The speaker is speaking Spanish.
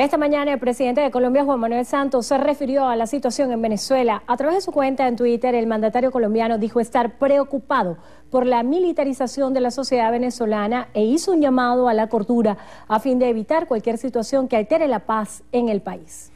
Esta mañana el presidente de Colombia, Juan Manuel Santos, se refirió a la situación en Venezuela. A través de su cuenta en Twitter, el mandatario colombiano dijo estar preocupado por la militarización de la sociedad venezolana e hizo un llamado a la cordura a fin de evitar cualquier situación que altere la paz en el país.